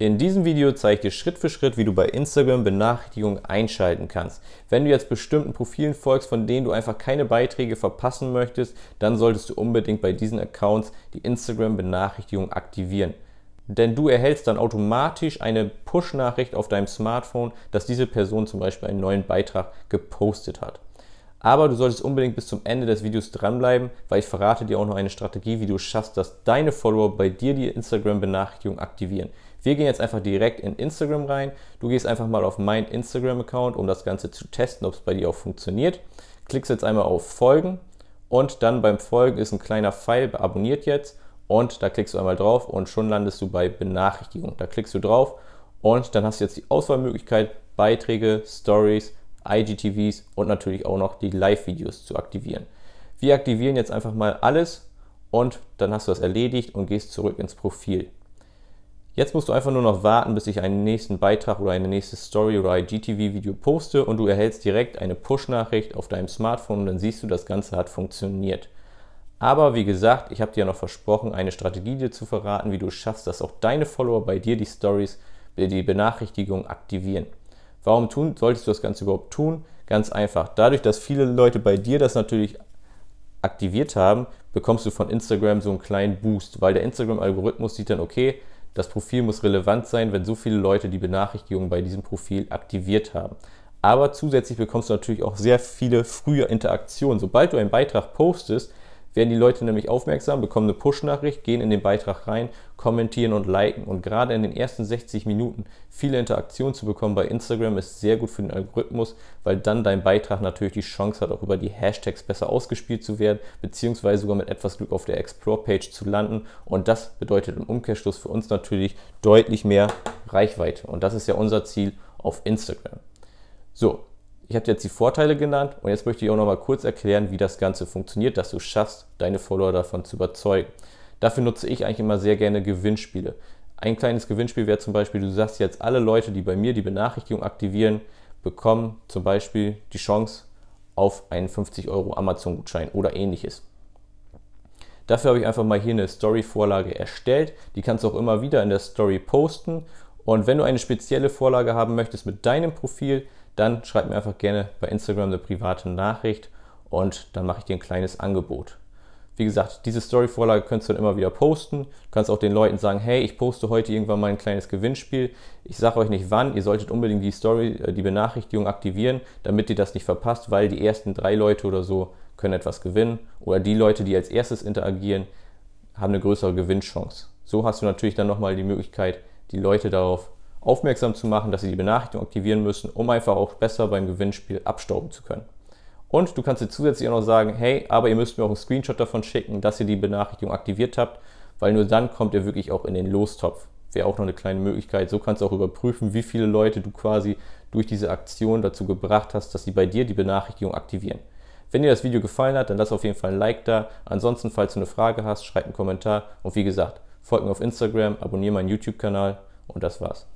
In diesem Video zeige ich dir Schritt für Schritt, wie du bei Instagram Benachrichtigungen einschalten kannst. Wenn du jetzt bestimmten Profilen folgst, von denen du einfach keine Beiträge verpassen möchtest, dann solltest du unbedingt bei diesen Accounts die Instagram-Benachrichtigung aktivieren. Denn du erhältst dann automatisch eine Push-Nachricht auf deinem Smartphone, dass diese Person zum Beispiel einen neuen Beitrag gepostet hat. Aber du solltest unbedingt bis zum Ende des Videos dranbleiben, weil ich verrate dir auch noch eine Strategie, wie du schaffst, dass deine Follower bei dir die Instagram-Benachrichtigung aktivieren. Wir gehen jetzt einfach direkt in Instagram rein. Du gehst einfach mal auf mein Instagram-Account, um das Ganze zu testen, ob es bei dir auch funktioniert. Klickst jetzt einmal auf Folgen und dann beim Folgen ist ein kleiner Pfeil, abonniert jetzt und da klickst du einmal drauf und schon landest du bei Benachrichtigung. Da klickst du drauf und dann hast du jetzt die Auswahlmöglichkeit, Beiträge, Stories, IGTVs und natürlich auch noch die Live-Videos zu aktivieren. Wir aktivieren jetzt einfach mal alles und dann hast du das erledigt und gehst zurück ins Profil. Jetzt musst du einfach nur noch warten, bis ich einen nächsten Beitrag oder eine nächste Story oder IGTV-Video poste und du erhältst direkt eine Push-Nachricht auf deinem Smartphone und dann siehst du, das Ganze hat funktioniert. Aber wie gesagt, ich habe dir ja noch versprochen, eine Strategie dir zu verraten, wie du schaffst, dass auch deine Follower bei dir die Stories, äh, die Benachrichtigung aktivieren. Warum tun, solltest du das Ganze überhaupt tun? Ganz einfach. Dadurch, dass viele Leute bei dir das natürlich aktiviert haben, bekommst du von Instagram so einen kleinen Boost, weil der Instagram-Algorithmus sieht dann, okay, das Profil muss relevant sein, wenn so viele Leute die Benachrichtigung bei diesem Profil aktiviert haben. Aber zusätzlich bekommst du natürlich auch sehr viele frühe Interaktionen. Sobald du einen Beitrag postest, werden die Leute nämlich aufmerksam, bekommen eine Push-Nachricht, gehen in den Beitrag rein, kommentieren und liken. Und gerade in den ersten 60 Minuten viele Interaktionen zu bekommen bei Instagram ist sehr gut für den Algorithmus, weil dann dein Beitrag natürlich die Chance hat, auch über die Hashtags besser ausgespielt zu werden, beziehungsweise sogar mit etwas Glück auf der Explore-Page zu landen. Und das bedeutet im Umkehrschluss für uns natürlich deutlich mehr Reichweite. Und das ist ja unser Ziel auf Instagram. So, ich habe jetzt die Vorteile genannt und jetzt möchte ich auch noch mal kurz erklären, wie das Ganze funktioniert, dass du schaffst, deine Follower davon zu überzeugen. Dafür nutze ich eigentlich immer sehr gerne Gewinnspiele. Ein kleines Gewinnspiel wäre zum Beispiel, du sagst jetzt, alle Leute, die bei mir die Benachrichtigung aktivieren, bekommen zum Beispiel die Chance auf einen 50 Euro Amazon-Gutschein oder ähnliches. Dafür habe ich einfach mal hier eine Story-Vorlage erstellt. Die kannst du auch immer wieder in der Story posten. Und wenn du eine spezielle Vorlage haben möchtest mit deinem Profil, dann schreibt mir einfach gerne bei Instagram eine private Nachricht und dann mache ich dir ein kleines Angebot. Wie gesagt, diese Story-Vorlage könntest du dann immer wieder posten. Du kannst auch den Leuten sagen, hey, ich poste heute irgendwann mal ein kleines Gewinnspiel. Ich sage euch nicht wann, ihr solltet unbedingt die Story, äh, die Benachrichtigung aktivieren, damit ihr das nicht verpasst, weil die ersten drei Leute oder so können etwas gewinnen. Oder die Leute, die als erstes interagieren, haben eine größere Gewinnchance. So hast du natürlich dann nochmal die Möglichkeit, die Leute darauf aufmerksam zu machen, dass sie die Benachrichtigung aktivieren müssen, um einfach auch besser beim Gewinnspiel abstauben zu können. Und du kannst dir zusätzlich auch noch sagen, hey, aber ihr müsst mir auch einen Screenshot davon schicken, dass ihr die Benachrichtigung aktiviert habt, weil nur dann kommt ihr wirklich auch in den Lostopf. Wäre auch noch eine kleine Möglichkeit. So kannst du auch überprüfen, wie viele Leute du quasi durch diese Aktion dazu gebracht hast, dass sie bei dir die Benachrichtigung aktivieren. Wenn dir das Video gefallen hat, dann lass auf jeden Fall ein Like da. Ansonsten, falls du eine Frage hast, schreib einen Kommentar. Und wie gesagt, folge mir auf Instagram, abonniere meinen YouTube-Kanal und das war's.